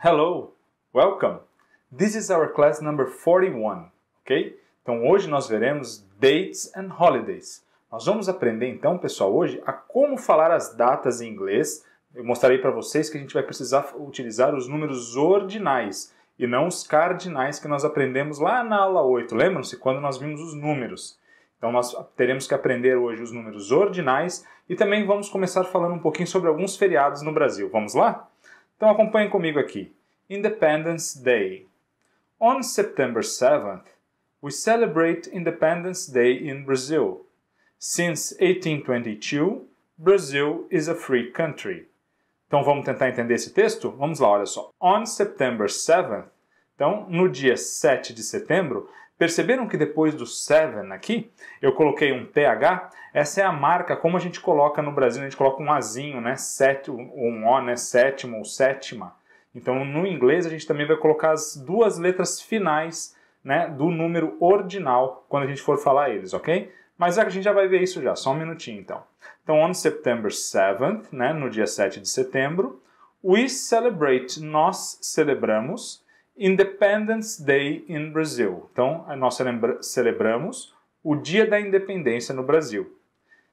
Hello, welcome. This is our class number 41, ok? Então hoje nós veremos dates and holidays. Nós vamos aprender então, pessoal, hoje a como falar as datas em inglês. Eu mostrarei para vocês que a gente vai precisar utilizar os números ordinais e não os cardinais que nós aprendemos lá na aula 8. Lembram-se quando nós vimos os números? Então nós teremos que aprender hoje os números ordinais e também vamos começar falando um pouquinho sobre alguns feriados no Brasil. Vamos lá? Então acompanhem comigo aqui. Independence Day. On September 7th, we celebrate Independence Day in Brazil. Since 1822, Brazil is a free country. Então vamos tentar entender esse texto? Vamos lá, olha só. On September 7th, então no dia 7 de setembro, Perceberam que depois do 7 aqui, eu coloquei um TH? Essa é a marca, como a gente coloca no Brasil, a gente coloca um Azinho, né? Sete, um O, né? Sétimo ou sétima. Então, no inglês, a gente também vai colocar as duas letras finais né, do número ordinal quando a gente for falar eles, ok? Mas a gente já vai ver isso já, só um minutinho então. Então, on September 7th, né, no dia 7 de setembro, we celebrate, nós celebramos Independence Day in Brazil. Então, nós celebramos o Dia da Independência no Brasil.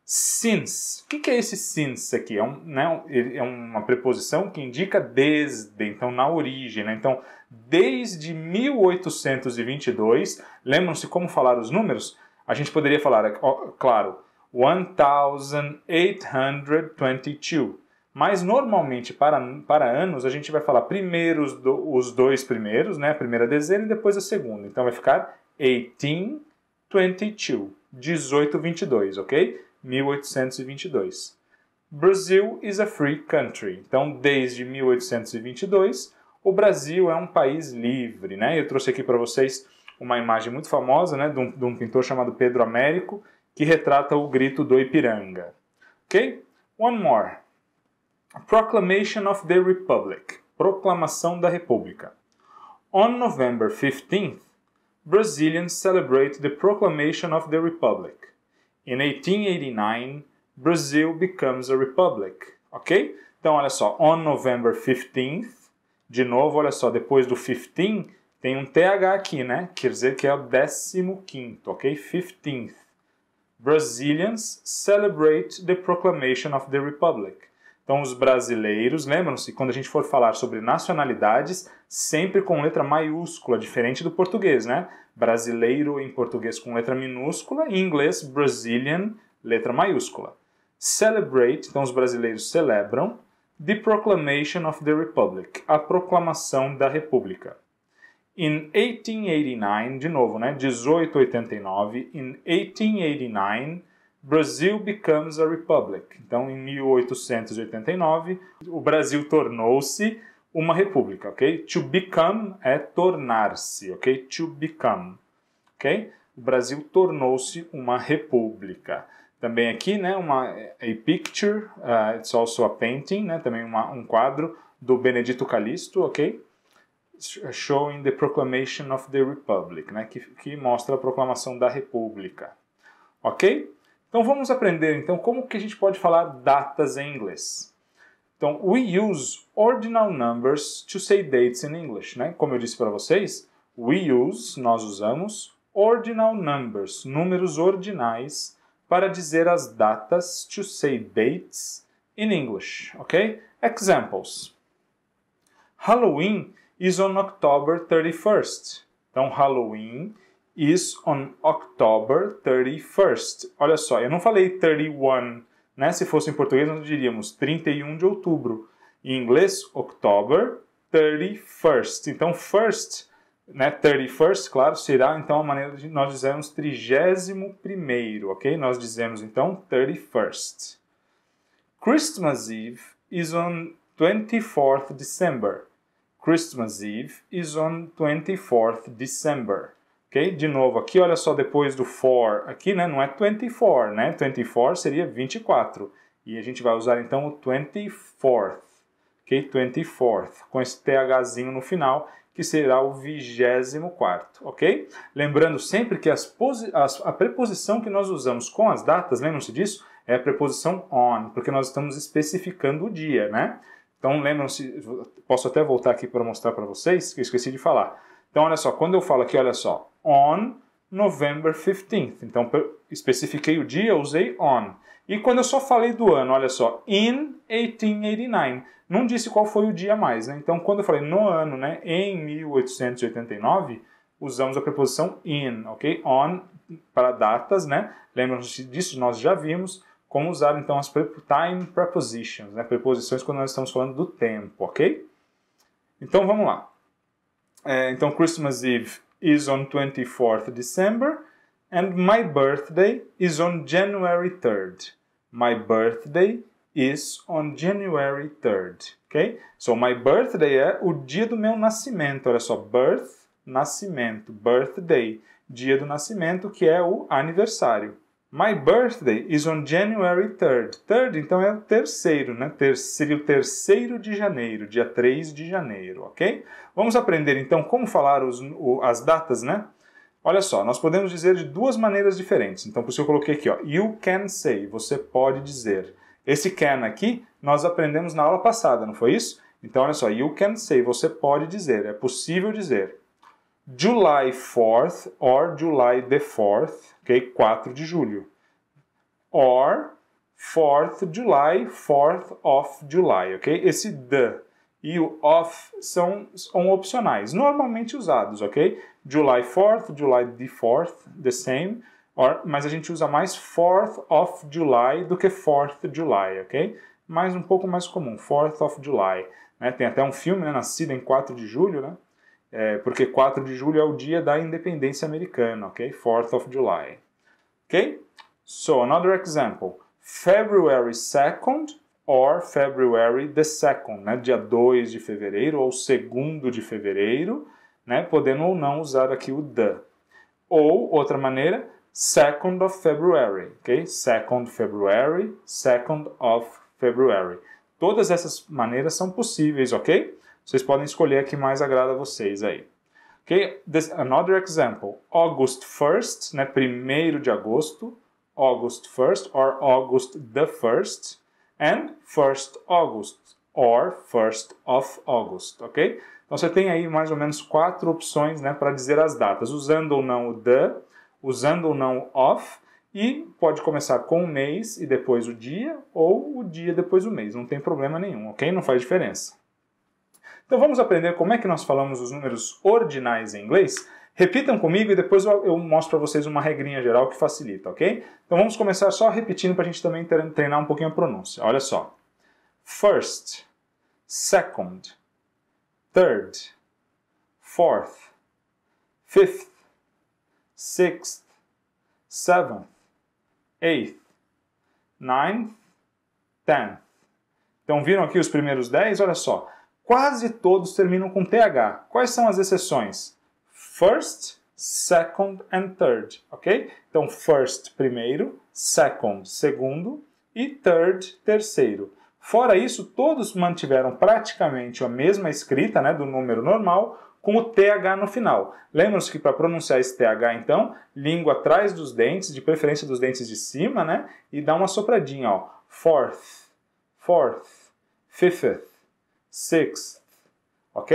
Since. O que é esse since aqui? É, um, né, é uma preposição que indica desde, então na origem. Né? Então, desde 1822, lembram-se como falar os números? A gente poderia falar, claro, 1822. Mas normalmente para, para anos a gente vai falar primeiro os, do, os dois primeiros, né? A primeira dezena e depois a segunda. Então vai ficar 1822, 1822, ok? 1822. Brazil is a free country. Então, desde 1822, o Brasil é um país livre, né? Eu trouxe aqui para vocês uma imagem muito famosa, né, de um, de um, pintor chamado Pedro Américo, que retrata o grito do Ipiranga. Ok? One more. Proclamation of the Republic Proclamação da República. On November 15th, Brazilians celebrate the proclamation of the Republic. In 1889, Brazil becomes a republic. Ok? Então, olha só. On November 15th. De novo, olha só. Depois do 15, tem um TH aqui, né? Quer dizer que é o 15, ok? 15th. Brazilians celebrate the proclamation of the Republic. Então, os brasileiros, lembram-se, quando a gente for falar sobre nacionalidades, sempre com letra maiúscula, diferente do português, né? Brasileiro em português com letra minúscula, em inglês, Brazilian, letra maiúscula. Celebrate, então os brasileiros celebram. The Proclamation of the Republic, a proclamação da República. In 1889, de novo, né? 1889, in 1889. Brazil becomes a republic. Então, em 1889, o Brasil tornou-se uma república, ok? To become é tornar-se, ok? To become, ok? O Brasil tornou-se uma república. Também aqui, né, uma a picture, uh, it's also a painting, né, também uma, um quadro do Benedito Calixto, ok? Showing the proclamation of the republic, né, que, que mostra a proclamação da república, ok? Então vamos aprender então como que a gente pode falar datas em inglês. Então, we use ordinal numbers to say dates in English, né? Como eu disse para vocês, we use, nós usamos ordinal numbers, números ordinais para dizer as datas to say dates in English, ok? Examples. Halloween is on October 31st. Então, Halloween is on October 31st. Olha só, eu não falei 31, né? Se fosse em português, nós diríamos 31 de outubro. Em inglês, October 31st. Então, first, né? 31st, claro, será então a maneira de nós dizermos 31, ok? Nós dizemos então 31st. Christmas Eve is on 24th December. Christmas Eve is on 24th December. De novo, aqui olha só depois do for, aqui né, não é 24, né? 24 seria 24. E a gente vai usar então o 24th, ok? 24th, com esse THzinho no final, que será o 24, ok? Lembrando sempre que as as, a preposição que nós usamos com as datas, lembram-se disso? É a preposição on, porque nós estamos especificando o dia, né? Então lembram-se, posso até voltar aqui para mostrar para vocês, que eu esqueci de falar. Então, olha só, quando eu falo aqui, olha só, on November 15th. Então, especifiquei o dia, usei on. E quando eu só falei do ano, olha só, in 1889. Não disse qual foi o dia mais, né? Então, quando eu falei no ano, né, em 1889, usamos a preposição in, ok? On para datas, né? Lembram-se disso, nós já vimos como usar, então, as time prepositions, né? Preposições quando nós estamos falando do tempo, ok? Então, vamos lá. Uh, então Christmas Eve is on 24th December and my birthday is on January 3rd. My birthday is on January 3rd, ok? So my birthday é o dia do meu nascimento, olha só, birth, nascimento, birthday, dia do nascimento que é o aniversário. My birthday is on January 3rd. 3rd, então, é o terceiro, né? Ter seria o terceiro de janeiro, dia 3 de janeiro, ok? Vamos aprender, então, como falar os, o, as datas, né? Olha só, nós podemos dizer de duas maneiras diferentes. Então, por isso eu coloquei aqui, ó, you can say, você pode dizer. Esse can aqui, nós aprendemos na aula passada, não foi isso? Então, olha só, you can say, você pode dizer, é possível dizer. July 4th or July the 4th, ok? 4 de julho. Or 4th July, 4th of July, ok? Esse the e o of são, são opcionais, normalmente usados, ok? July 4th, July the 4th, the same, or, mas a gente usa mais 4th of July do que 4th July, ok? Mas um pouco mais comum, 4th of July. Né? Tem até um filme, né, Nascido em 4 de julho, né? é, porque 4 de julho é o dia da independência americana, ok? 4th of July. Ok? So, another example. February 2nd or February the 2nd, né? Dia 2 de fevereiro ou 2 de fevereiro, né? Podendo ou não usar aqui o the. Ou, outra maneira, 2nd of February, ok? 2nd February, 2nd of February. Todas essas maneiras são possíveis, ok? Vocês podem escolher a que mais agrada a vocês aí. ok This, another example. August 1st, né? 1 de agosto. August 1st or August the 1st. And 1st August or 1st of August, ok? Então você tem aí mais ou menos quatro opções né, para dizer as datas, usando ou não o the, usando ou não o of, e pode começar com o mês e depois o dia, ou o dia depois o mês, não tem problema nenhum, ok? Não faz diferença. Então vamos aprender como é que nós falamos os números ordinais em inglês? Repitam comigo e depois eu mostro para vocês uma regrinha geral que facilita, ok? Então vamos começar só repetindo para a gente também treinar um pouquinho a pronúncia. Olha só. First, second, third, fourth, fifth, sixth, seventh, eighth, ninth, tenth. Então viram aqui os primeiros dez? Olha só quase todos terminam com TH. Quais são as exceções? First, second and third, ok? Então, first, primeiro, second, segundo e third, terceiro. Fora isso, todos mantiveram praticamente a mesma escrita né, do número normal, com o TH no final. Lembram-se que para pronunciar esse TH, então, língua atrás dos dentes, de preferência dos dentes de cima, né? E dá uma sopradinha, ó. Fourth, fourth, fifth, sixth. Ok?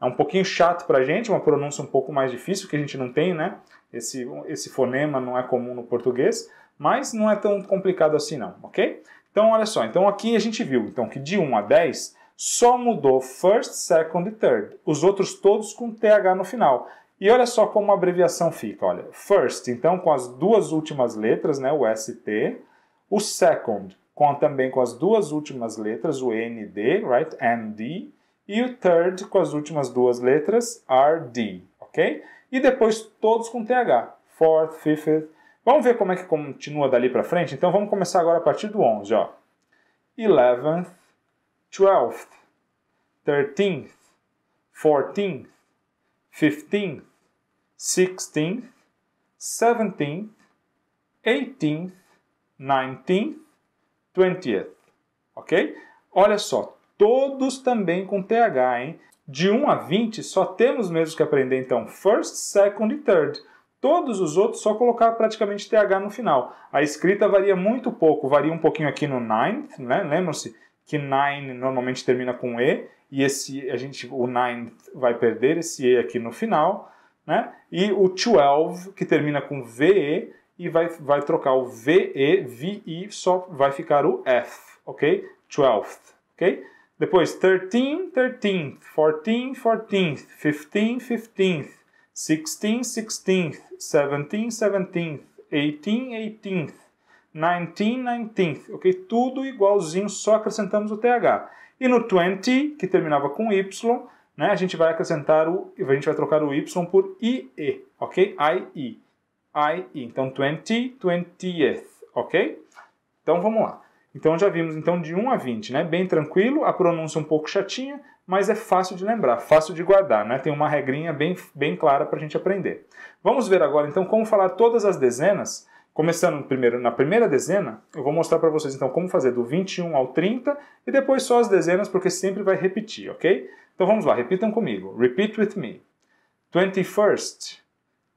É um pouquinho chato para a gente, uma pronúncia um pouco mais difícil, que a gente não tem, né? Esse, esse fonema não é comum no português, mas não é tão complicado assim não, ok? Então, olha só. Então, aqui a gente viu então, que de 1 a 10 só mudou first, second e third. Os outros todos com TH no final. E olha só como a abreviação fica, olha. First, então, com as duas últimas letras, né, o ST. O second, com, também com as duas últimas letras, o ND, right? ND, e o third com as últimas duas letras, RD, ok? E depois todos com TH, fourth, fifth. Vamos ver como é que continua dali para frente? Então vamos começar agora a partir do 11, ó. 11th, 12th, 13th, 14th, 15th, 16th, 17th, 18th, 19th, 20th. Ok? Olha só, todos também com TH, hein? De 1 a 20, só temos mesmo que aprender, então, first, second e third. Todos os outros, só colocar praticamente TH no final. A escrita varia muito pouco, varia um pouquinho aqui no ninth, né? Lembram-se que nine normalmente termina com E, e esse, a gente, o ninth vai perder esse E aqui no final, né? E o 12, que termina com VE, e vai, vai trocar o VE, E, só vai ficar o F, ok? 12th, ok? Depois, 13, 13th, 14, 14th, 15, 15th, 16, 16th, 17, 17th, 18, 18th, 19, 19th, ok? Tudo igualzinho, só acrescentamos o TH. E no 20, que terminava com Y, né, a gente vai acrescentar o, a gente vai trocar o Y por IE, ok? IE. I, E. Então, 20, 20th, ok? Então, vamos lá. Então, já vimos então de 1 a 20, né? Bem tranquilo, a pronúncia um pouco chatinha, mas é fácil de lembrar, fácil de guardar, né? Tem uma regrinha bem, bem clara para a gente aprender. Vamos ver agora, então, como falar todas as dezenas. Começando primeiro na primeira dezena, eu vou mostrar para vocês, então, como fazer do 21 ao 30 e depois só as dezenas, porque sempre vai repetir, ok? Então, vamos lá, repitam comigo. Repeat with me. 21st,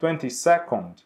22nd,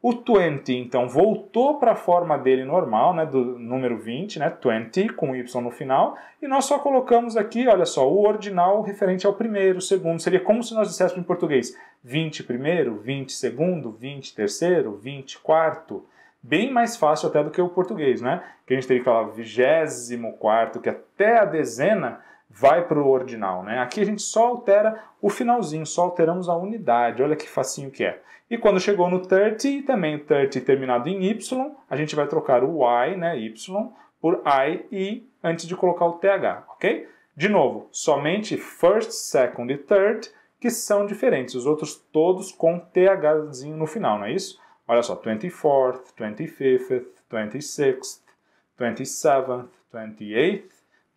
O 20, então, voltou para a forma dele normal, né, do número 20, né, 20, com Y no final, e nós só colocamos aqui, olha só, o ordinal referente ao primeiro, segundo, seria como se nós disséssemos em português 20 primeiro, 20 segundo, 20 terceiro, 20 quarto, bem mais fácil até do que o português, né, que a gente teria que falar vigésimo quarto, que até a dezena vai para o ordinal. Né? Aqui a gente só altera o finalzinho, só alteramos a unidade. Olha que facinho que é. E quando chegou no 30, também 30 terminado em y, a gente vai trocar o y, né, y, por i e antes de colocar o th, ok? De novo, somente first, second e third que são diferentes. Os outros todos com thzinho no final, não é isso? Olha só, 24th, 25th, 26th, 27th, 28th,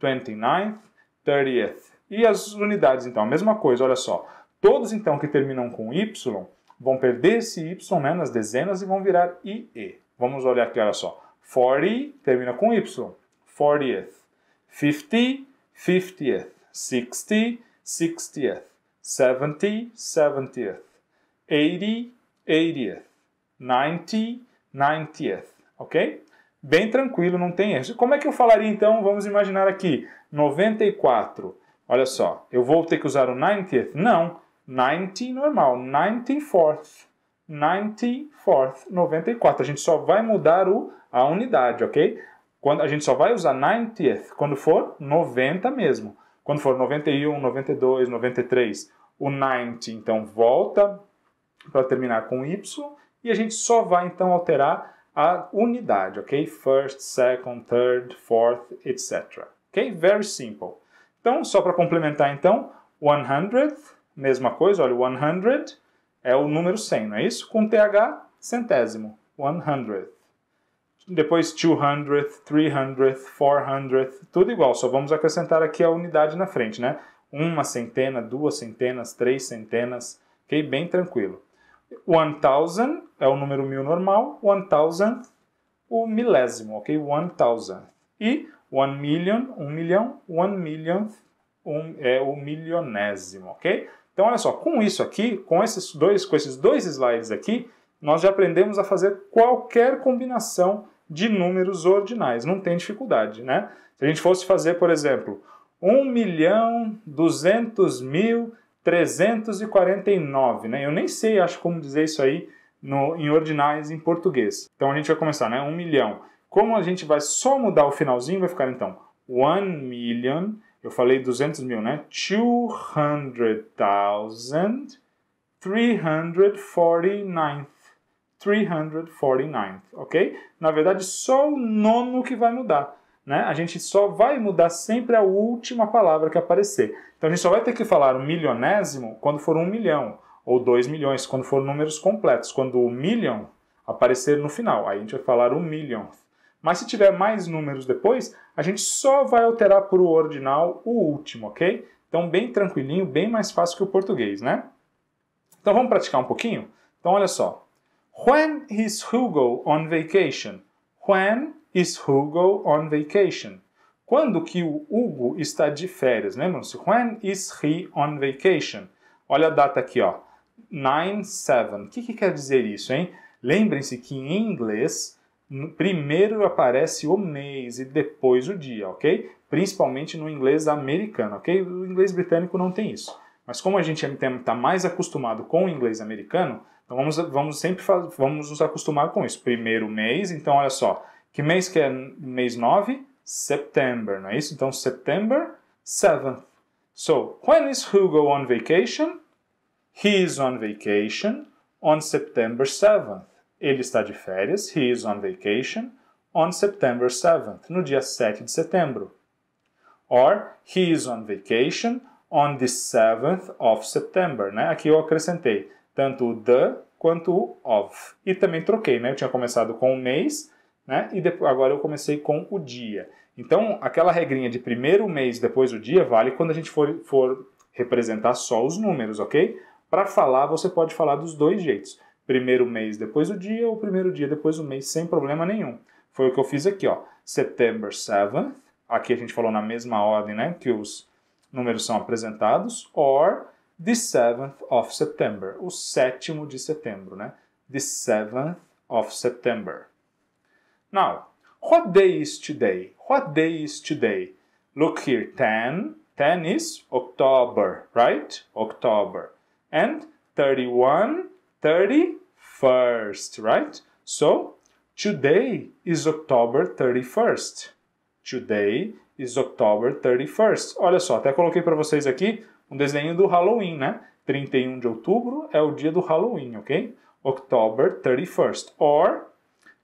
29th, 30th. E as unidades, então, a mesma coisa, olha só. Todos, então, que terminam com Y vão perder esse Y né, nas dezenas e vão virar IE. Vamos olhar aqui, olha só. 40 termina com Y. 40th. 50, 50th. 60, 60th. 70, 70th. 80, 80th. 90, 90th. Ok? Bem tranquilo, não tem erro. Como é que eu falaria então? Vamos imaginar aqui. 94. Olha só, eu vou ter que usar o 90th? Não, 90 normal, 94th. 94th, 94. A gente só vai mudar o, a unidade, ok? Quando, a gente só vai usar 90th quando for 90 mesmo. Quando for 91, 92, 93, o 90 então volta para terminar com Y e a gente só vai então alterar a unidade, ok? First, second, third, fourth, etc. Ok? Very simple. Então, só para complementar, então, 100, mesma coisa, olha, 100 é o número 100, não é isso? Com TH centésimo, 100. Depois 200, 300, 400, tudo igual, só vamos acrescentar aqui a unidade na frente, né? Uma centena, duas centenas, três centenas, ok? Bem tranquilo. 1000 é o número mil normal, 1000 o milésimo, ok? 1000. E one million, um milhão, one millionth, um, é o milionésimo, ok? Então, olha só, com isso aqui, com esses dois, com esses dois slides aqui, nós já aprendemos a fazer qualquer combinação de números ordinais, não tem dificuldade, né? Se a gente fosse fazer, por exemplo, 1 milhão 200 mil 349, né? Eu nem sei, acho como dizer isso aí no, em ordinais em português. Então a gente vai começar, né? 1 milhão como a gente vai só mudar o finalzinho, vai ficar então 1 million, eu falei 200 mil, né? 200,349. 349th. 349th, ok? Na verdade, só o nono que vai mudar. Né? A gente só vai mudar sempre a última palavra que aparecer. Então a gente só vai ter que falar o milionésimo quando for um milhão, ou dois milhões, quando for números completos. Quando o million aparecer no final, aí a gente vai falar o millionth. Mas se tiver mais números depois, a gente só vai alterar para o ordinal o último, ok? Então, bem tranquilinho, bem mais fácil que o português, né? Então, vamos praticar um pouquinho? Então, olha só. When is Hugo on vacation? When is Hugo on vacation? Quando que o Hugo está de férias? Lembram-se? When is he on vacation? Olha a data aqui, ó. 9-7. O que, que quer dizer isso, hein? Lembrem-se que em inglês primeiro aparece o mês e depois o dia, ok? Principalmente no inglês americano, ok? O inglês britânico não tem isso. Mas como a gente está mais acostumado com o inglês americano, então vamos, vamos sempre vamos nos acostumar com isso. Primeiro mês, então olha só, que mês que é mês 9? September, não é isso? Então September 7th. So, when is Hugo on vacation? He is on vacation on September 7th. Ele está de férias, he is on vacation, on September 7th, no dia 7 de setembro. Or, he is on vacation on the 7th of September, né? Aqui eu acrescentei tanto o the quanto o of. E também troquei, né? Eu tinha começado com o mês, né? E depois, agora eu comecei com o dia. Então, aquela regrinha de primeiro mês, depois o dia, vale quando a gente for, for representar só os números, ok? Para falar, você pode falar dos dois jeitos primeiro mês depois do dia ou primeiro dia depois do mês, sem problema nenhum. Foi o que eu fiz aqui, ó. September 7th, aqui a gente falou na mesma ordem, né, que os números são apresentados, or the 7th of September, o sétimo de setembro, né? The 7th of September. Now, what day is today? What day is today? Look here, 10. 10 is October, right? October. And 31, 30, First, right? So, today is October 31st. Today is October 31st. Olha só, até coloquei para vocês aqui um desenho do Halloween, né? 31 de outubro é o dia do Halloween, ok? October 31st. Or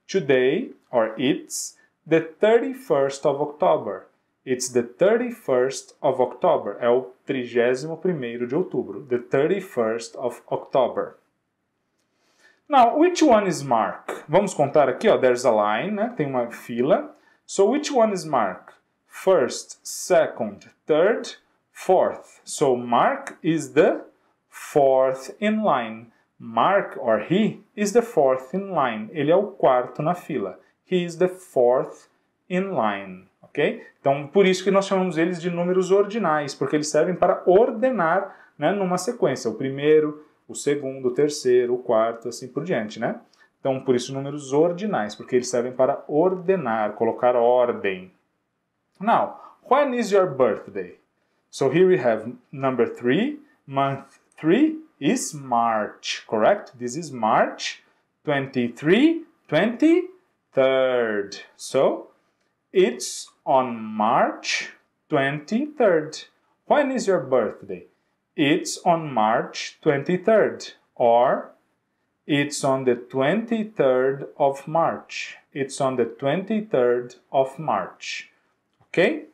today, or it's the 31st of October. It's the 31st of October. É o 31 de outubro. The 31st of October. Now, which one is Mark? Vamos contar aqui, ó, there's a line, né? Tem uma fila. So which one is Mark? First, second, third, fourth. So Mark is the fourth in line. Mark or he is the fourth in line. Ele é o quarto na fila. He is the fourth in line, ok? Então, por isso que nós chamamos eles de números ordinais, porque eles servem para ordenar né, numa sequência. O primeiro, o segundo, o terceiro, o quarto, assim por diante, né? Então, por isso, números ordinais, porque eles servem para ordenar, colocar ordem. Now, when is your birthday? So here we have number three, month three is March, correct? This is March 23, 23rd. So, it's on March 23rd. When is your birthday? It's on March 23rd. Or It's on the 23rd of March. It's on the 23rd of March. Ok?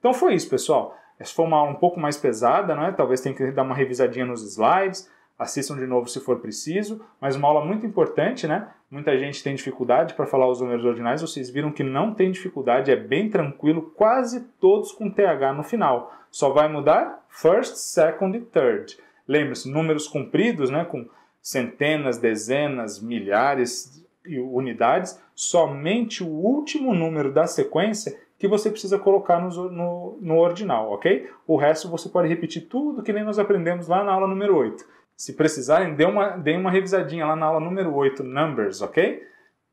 Então foi isso, pessoal. Essa foi uma aula um pouco mais pesada, né? Talvez tenha que dar uma revisadinha nos slides assistam de novo se for preciso, mas uma aula muito importante, né? Muita gente tem dificuldade para falar os números ordinais, vocês viram que não tem dificuldade, é bem tranquilo, quase todos com TH no final. Só vai mudar first, second e third. Lembre-se, números compridos, né, com centenas, dezenas, milhares e unidades, somente o último número da sequência que você precisa colocar no, no, no ordinal, ok? O resto você pode repetir tudo que nem nós aprendemos lá na aula número 8. Se precisarem, dê uma, dê uma revisadinha lá na aula número 8, Numbers, ok?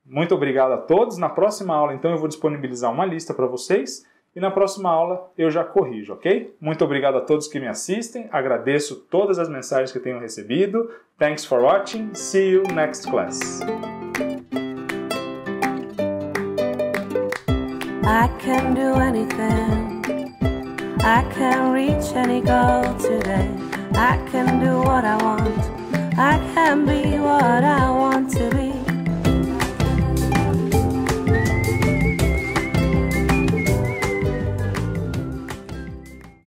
Muito obrigado a todos. Na próxima aula, então, eu vou disponibilizar uma lista para vocês e na próxima aula eu já corrijo, ok? Muito obrigado a todos que me assistem. Agradeço todas as mensagens que tenho recebido. Thanks for watching. See you next class. I can do anything. I can reach any goal today. I can do what I want. I can be what I want to be.